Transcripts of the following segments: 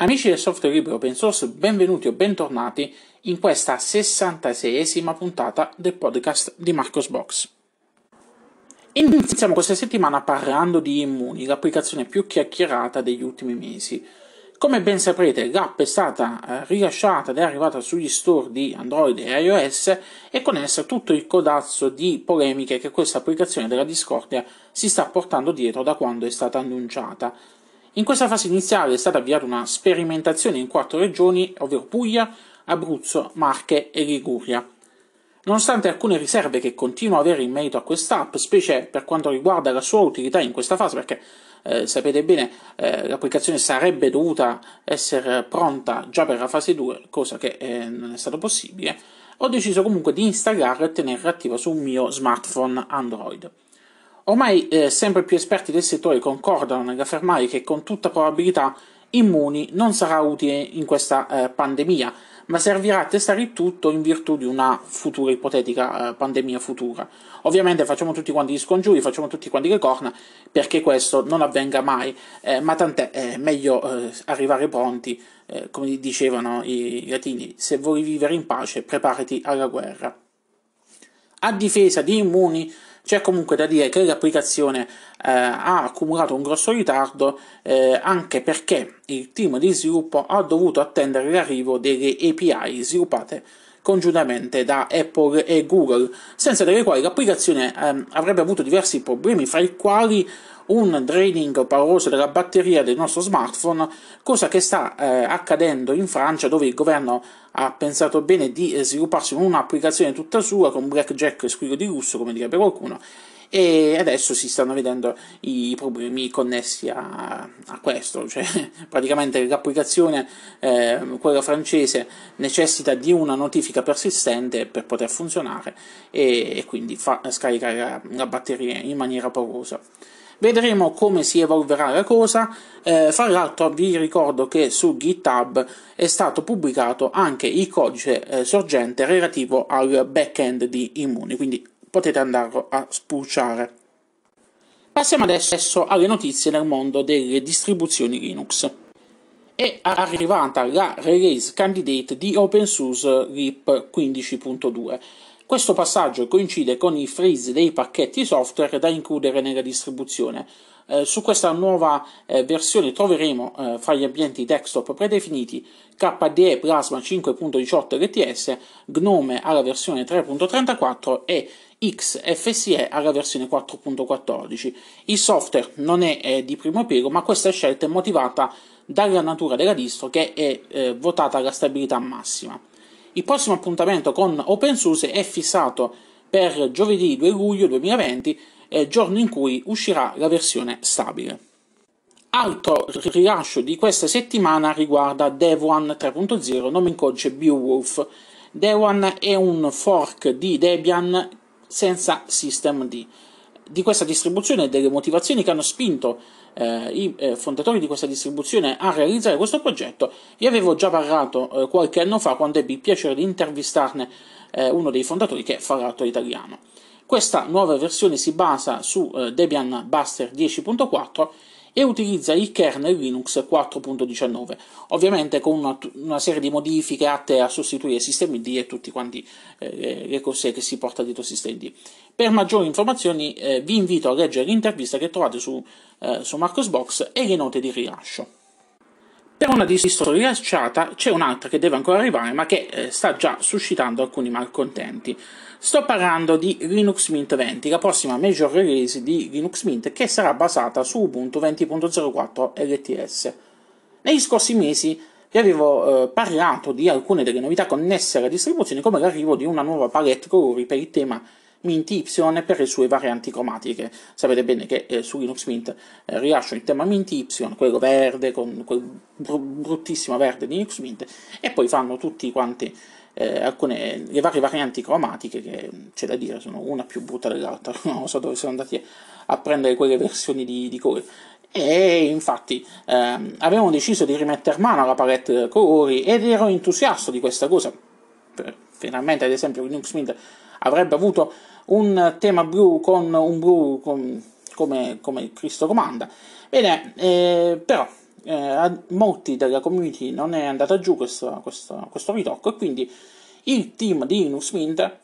Amici del software libero open source, benvenuti o bentornati in questa 66esima puntata del podcast di Marcos Box. Iniziamo questa settimana parlando di Immuni, l'applicazione più chiacchierata degli ultimi mesi. Come ben saprete, l'app è stata eh, rilasciata ed è arrivata sugli store di Android e iOS e con essa tutto il codazzo di polemiche che questa applicazione della Discordia si sta portando dietro da quando è stata annunciata in questa fase iniziale è stata avviata una sperimentazione in quattro regioni, ovvero Puglia, Abruzzo, Marche e Liguria. Nonostante alcune riserve che continuo ad avere in merito a quest'app, specie per quanto riguarda la sua utilità in questa fase, perché eh, sapete bene eh, l'applicazione sarebbe dovuta essere pronta già per la fase 2, cosa che eh, non è stato possibile, ho deciso comunque di installarla e tenerla attiva sul mio smartphone Android. Ormai eh, sempre più esperti del settore concordano nell'affermare che con tutta probabilità Immuni non sarà utile in questa eh, pandemia, ma servirà a testare il tutto in virtù di una futura ipotetica eh, pandemia futura. Ovviamente facciamo tutti quanti gli scongiuri, facciamo tutti quanti le corna perché questo non avvenga mai, eh, ma tant'è, è eh, meglio eh, arrivare pronti, eh, come dicevano i latini, se vuoi vivere in pace preparati alla guerra. A difesa di Immuni c'è comunque da dire che l'applicazione eh, ha accumulato un grosso ritardo eh, anche perché il team di sviluppo ha dovuto attendere l'arrivo delle API sviluppate congiuntamente da Apple e Google, senza delle quali l'applicazione ehm, avrebbe avuto diversi problemi, fra i quali un draining pauroso della batteria del nostro smartphone, cosa che sta eh, accadendo in Francia dove il governo ha pensato bene di eh, svilupparsi un'applicazione tutta sua con blackjack e squillo di lusso, come direbbe qualcuno, e adesso si stanno vedendo i problemi connessi a, a questo, cioè praticamente l'applicazione, eh, quella francese, necessita di una notifica persistente per poter funzionare e, e quindi fa scaricare la, la batteria in maniera paurosa. Vedremo come si evolverà la cosa. Eh, fra l'altro, vi ricordo che su GitHub è stato pubblicato anche il codice eh, sorgente relativo al backend di Immuni. Quindi potete andarlo a spulciare. Passiamo adesso alle notizie nel mondo delle distribuzioni Linux. È arrivata la release candidate di OpenSUSE RIP 15.2. Questo passaggio coincide con i freeze dei pacchetti software da includere nella distribuzione eh, su questa nuova eh, versione troveremo eh, fra gli ambienti desktop predefiniti KDE Plasma 5.18 LTS, GNOME alla versione 3.34 e XFSE alla versione 4.14. Il software non è eh, di primo piego, ma questa scelta è motivata dalla natura della distro che è eh, votata alla stabilità massima. Il prossimo appuntamento con OpenSUSE è fissato per giovedì 2 luglio 2020 eh, giorno in cui uscirà la versione stabile. Altro rilascio di questa settimana riguarda Devuan 3.0, nome in codice Beowulf. Devuan è un fork di Debian senza systemd. Di questa distribuzione e delle motivazioni che hanno spinto eh, i eh, fondatori di questa distribuzione a realizzare questo progetto, vi avevo già parlato eh, qualche anno fa quando ebbi il piacere di intervistarne eh, uno dei fondatori che è fra italiano. Questa nuova versione si basa su eh, Debian Buster 10.4 e utilizza il kernel Linux 4.19, ovviamente con una, una, serie di modifiche atte a sostituire SystemD e tutte eh, eh, le cose che si porta dietro SystemD. Per maggiori informazioni eh, vi invito a leggere l'intervista che trovate su, eh, su Marcosbox e le note di rilascio. Per una distro rilasciata c'è un'altra che deve ancora arrivare ma che eh, sta già suscitando alcuni malcontenti. Sto parlando di Linux Mint 20, la prossima major release di Linux Mint che sarà basata su Ubuntu 20.04 LTS. Negli scorsi mesi vi avevo eh, parlato di alcune delle novità connesse alla distribuzione, come l'arrivo di una nuova palette colori per il tema Mint Y e per le sue varianti cromatiche. Sapete bene che eh, su Linux Mint eh, rilascio il tema Mint Y, quello verde con quel br- bruttissimo verde di Linux Mint, e poi fanno tutti quanti eh, alcune, le varie varianti cromatiche che mm, c'è da dire sono una più brutta dell'altra, non so dove sono andati a prendere quelle versioni di, di colori. E infatti ehm, avevamo deciso di rimettere mano alla palette colori ed ero entusiasta di questa cosa. Per, finalmente, ad esempio, Linux Mint avrebbe avuto un tema blu con un blu come, come Cristo comanda. Bene, eh, però eh, a molti della community non è andata giù questo, questo, questo ritocco e quindi il team di Linux Mint,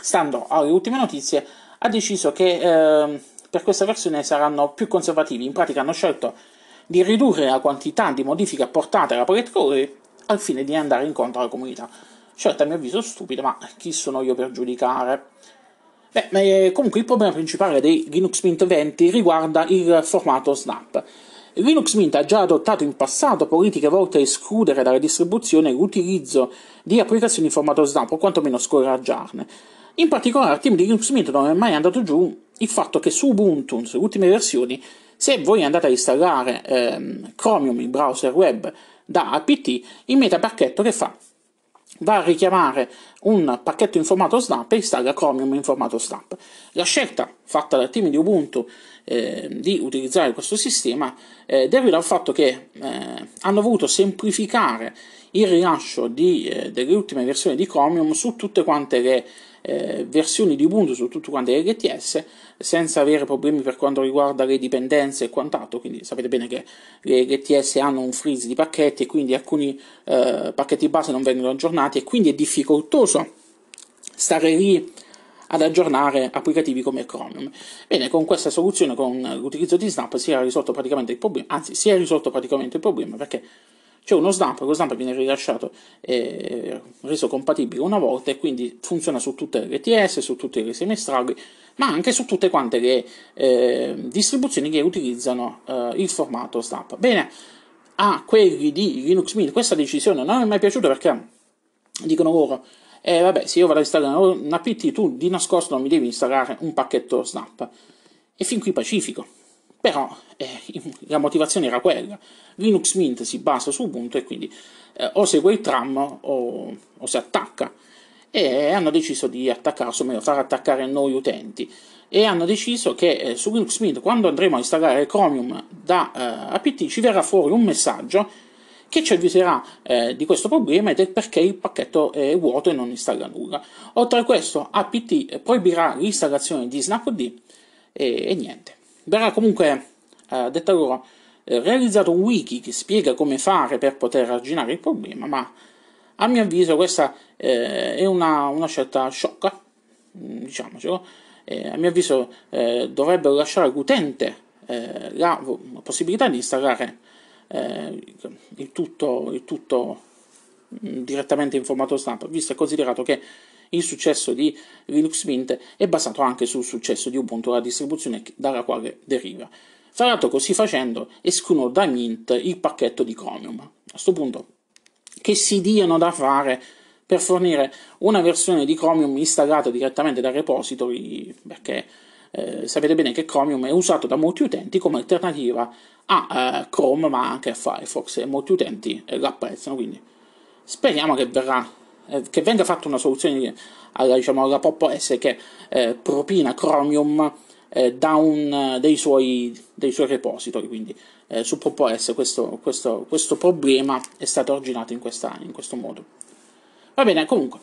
stando alle ultime notizie, ha deciso che eh, per questa versione saranno più conservativi, in pratica hanno scelto di ridurre la quantità di modifiche apportate alla Pocket Core al fine di andare incontro alla comunità. Scelta a mio avviso stupida, ma chi sono io per giudicare? Beh, eh, comunque il problema principale dei Linux Mint 20 riguarda il formato Snap. Linux Mint ha già adottato in passato politiche volte a escludere dalla distribuzione l'utilizzo di applicazioni in formato Snap, o quantomeno scoraggiarne. In particolare al team di Linux Mint non è mai andato giù il fatto che su Ubuntu, sulle ultime versioni, se voi andate a installare ehm, Chromium, il browser web, da apt, il meta che fa va a richiamare un pacchetto in formato snap e installa Chromium in formato snap. La scelta fatta dal team di Ubuntu eh, di utilizzare questo sistema eh, deriva dal fatto che eh, hanno voluto semplificare il rilascio di, eh, delle ultime versioni di Chromium su tutte quante le eh, versioni di Ubuntu su tutto quanto LTS senza avere problemi per quanto riguarda le dipendenze e quant'altro, quindi sapete bene che le LTS hanno un freeze di pacchetti e quindi alcuni eh, pacchetti base non vengono aggiornati e quindi è difficoltoso stare lì ad aggiornare applicativi come Chromium. Bene, con questa soluzione, con l'utilizzo di Snap, si era risolto praticamente il problema, anzi si è risolto praticamente il problema perché c'è cioè, uno snap, lo snap viene rilasciato e eh, reso compatibile una volta e quindi funziona su tutte le RTS, su tutti i semestrali, ma anche su tutte quante le eh, distribuzioni che utilizzano eh, il formato snap. Bene, a quelli di Linux Mint questa decisione non è mai piaciuta perché dicono loro eh, vabbè, se io vado a installare un apt, tu di nascosto non mi devi installare un pacchetto snap. E fin qui pacifico però eh, la motivazione era quella. Linux Mint si basa su Ubuntu e quindi eh, o segue il tram o, o, si attacca. E hanno deciso di attaccare, o meglio, far attaccare noi utenti. E hanno deciso che eh, su Linux Mint, quando andremo a installare Chromium da eh, apt, ci verrà fuori un messaggio che ci avviserà eh, di questo problema e del perché il pacchetto è vuoto e non installa nulla. Oltre a questo, apt proibirà l'installazione di snapd e, e niente verrà comunque, eh, detta loro, eh, realizzato un wiki che spiega come fare per poter arginare il problema, ma a mio avviso questa eh, è una, una, scelta sciocca, mm, diciamocelo, eh, a mio avviso eh, dovrebbero lasciare all'utente eh, la possibilità di installare il tutto, il tutto mm, direttamente in formato stampa, visto e considerato che il successo di Linux Mint è basato anche sul successo di Ubuntu, la distribuzione dalla quale deriva. Fra l'altro, così facendo, escludono da Mint il pacchetto di Chromium. A questo punto, che si diano da fare per fornire una versione di Chromium installata direttamente dal repository, perché eh, sapete bene che Chromium è usato da molti utenti come alternativa a eh, Chrome, ma anche a Firefox, e molti utenti eh, l'apprezzano, quindi speriamo che verrà eh, che venga fatta una soluzione alla, eh, diciamo, alla Pop OS che eh, propina Chromium eh, da un, dei, suoi, dei suoi repository, quindi su Pop OS questo, questo, questo, problema è stato originato in, questa, in questo modo. Va bene, comunque.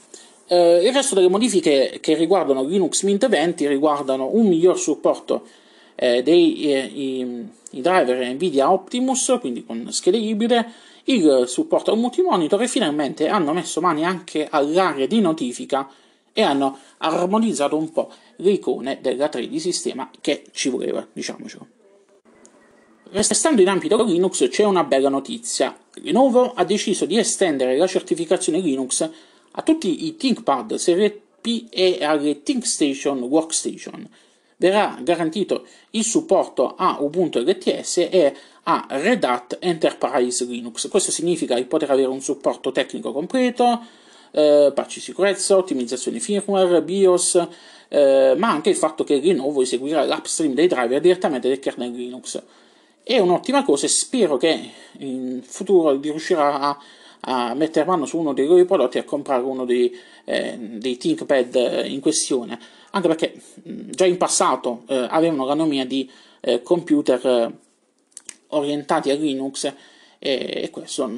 Uh, il resto delle modifiche che riguardano Linux Mint 20 riguardano un miglior supporto eh, dei eh, i, i driver Nvidia Optimus, quindi con schede ibride, il supporto a multimonitor e finalmente hanno messo mani anche all'area di notifica e hanno armonizzato un po' le icone della 3 d sistema che ci voleva, diciamocelo. Restando in ambito Linux c'è una bella notizia. Lenovo ha deciso di estendere la certificazione Linux a tutti i ThinkPad serie P e alle ThinkStation Workstation. Verrà garantito il supporto a Ubuntu LTS e a Red Hat Enterprise Linux. Questo significa di poter avere un supporto tecnico completo, eh, patch sicurezza, ottimizzazione firmware, BIOS, eh, ma anche il fatto che Lenovo eseguirà l'upstream dei driver direttamente del kernel Linux. È un'ottima cosa e spero che in futuro riuscirà a a mettere mano su uno dei loro prodotti e a comprare uno dei, eh, dei ThinkPad in questione, anche perché già in passato eh, avevano la nomina di eh, computer eh, orientati a Linux e questo,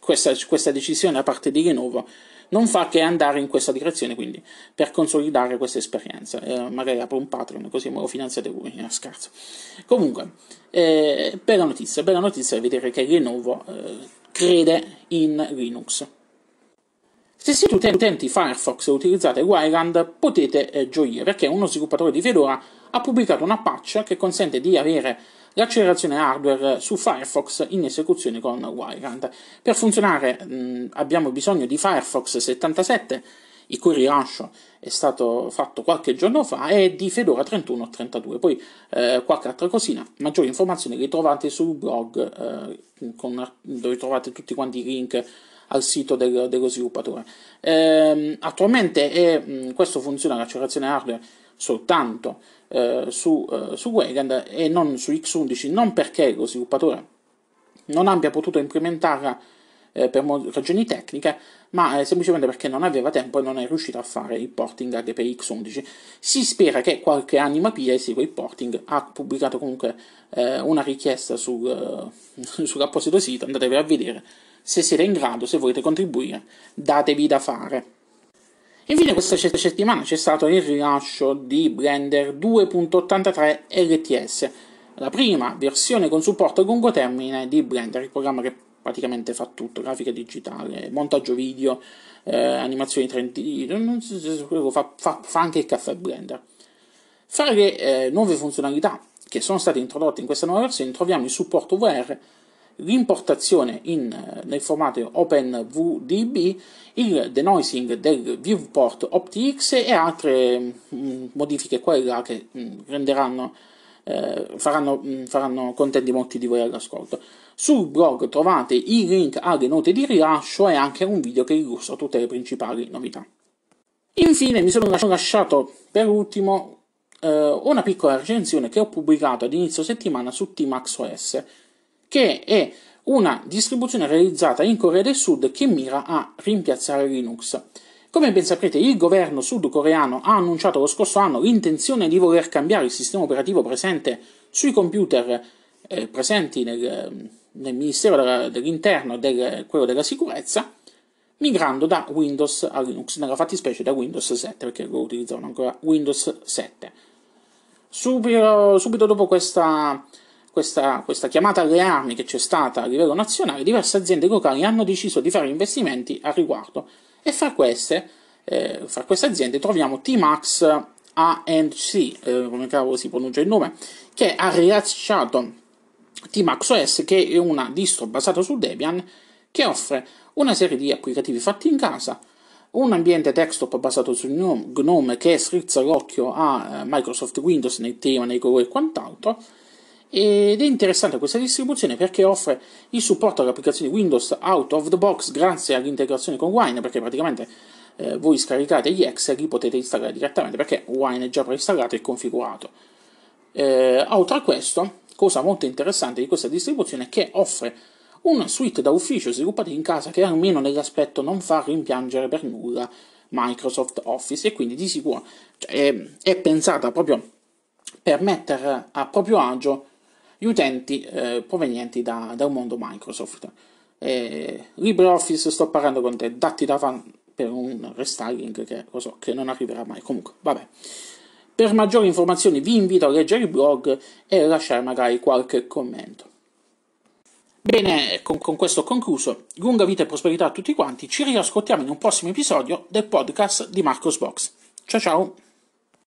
questa, questa, decisione da parte di Lenovo non fa che andare in questa direzione quindi per consolidare questa esperienza eh, magari apro un Patreon così me lo finanziate voi eh, scherzo comunque eh, bella notizia bella notizia è vedere che Lenovo eh, crede in Linux se siete utenti Firefox e utilizzate Wireland potete eh, gioire perché uno sviluppatore di Fedora ha pubblicato una patch che consente di avere l'accelerazione hardware su Firefox in esecuzione con Wildcard. Per funzionare mh, mm, abbiamo bisogno di Firefox 77, il cui rilascio è stato fatto qualche giorno fa, e di Fedora 31 o 32. Poi eh, qualche altra cosina, maggiori informazioni le trovate sul blog, eh, con, dove trovate tutti quanti i link al sito del, dello sviluppatore. Eh, attualmente è, mh, mm, questo funziona l'accelerazione hardware soltanto eh, su, eh, su Wegand e non su X11, non perché lo sviluppatore non abbia potuto implementarla eh, per ragioni tecniche, ma eh, semplicemente perché non aveva tempo e non è riuscito a fare il porting anche per X11. Si spera che qualche anima pia esegua il porting, ha pubblicato comunque eh, una richiesta sul, eh, sull'apposito sito, andatevi a vedere se siete in grado, se volete contribuire, datevi da fare. Infine questa settimana c'è stato il rilascio di Blender 2.83 LTS, la prima versione con supporto a lungo termine di Blender, il programma che praticamente fa tutto, grafica digitale, montaggio video, eh, animazioni 3D, so, fa, fa, fa, anche il caffè Blender. Fra le eh, nuove funzionalità che sono state introdotte in questa nuova versione troviamo il supporto VR l'importazione nel formato OpenVDB, il denoising del viewport OptX e altre mh, mm, modifiche qua che mh, mm, renderanno eh, faranno, mh, mm, faranno contenti molti di voi all'ascolto. Sul blog trovate i link alle note di rilascio e anche un video che illustra tutte le principali novità. Infine mi sono lasciato per ultimo eh, una piccola recensione che ho pubblicato ad inizio settimana su TMAXOS. OS che è una distribuzione realizzata in Corea del Sud che mira a rimpiazzare Linux. Come ben saprete, il governo sudcoreano ha annunciato lo scorso anno l'intenzione di voler cambiare il sistema operativo presente sui computer eh, presenti nel, ehm, nel Ministero dell'Interno e del, quello della sicurezza, migrando da Windows a Linux, nella fattispecie da Windows 7, perché lo utilizzavano ancora Windows 7. Subito, subito dopo questa questa, questa chiamata alle armi che c'è stata a livello nazionale, diverse aziende locali hanno deciso di fare investimenti al riguardo e fra queste, eh, fra queste aziende troviamo T-Max A&C, eh, come cavolo si pronuncia il nome, che ha rilasciato T-Max OS, che è una distro basata su Debian, che offre una serie di applicativi fatti in casa, un ambiente desktop basato su GNOME che strizza l'occhio a eh, Microsoft Windows nel tema, nei colori e quant'altro, ed è interessante questa distribuzione perché offre il supporto alle applicazioni Windows out of the box grazie all'integrazione con Wine, perché praticamente eh, voi scaricate gli X e li potete installare direttamente perché Wine è già preinstallato e configurato. Eh, oltre a questo, cosa molto interessante di questa distribuzione è che offre una suite da ufficio sviluppata in casa che almeno nell'aspetto non fa rimpiangere per nulla Microsoft Office e quindi di sicuro cioè, è, è, pensata proprio per mettere a proprio agio gli utenti eh, provenienti da, da, un mondo Microsoft. Eh, LibreOffice, sto parlando con te, datti da fan per un restyling che lo so che non arriverà mai. Comunque, vabbè. Per maggiori informazioni vi invito a leggere il blog e a lasciare magari qualche commento. Bene, con, con questo concluso. Lunga vita e prosperità a tutti quanti. Ci riascoltiamo in un prossimo episodio del podcast di Marcos Box. Ciao ciao!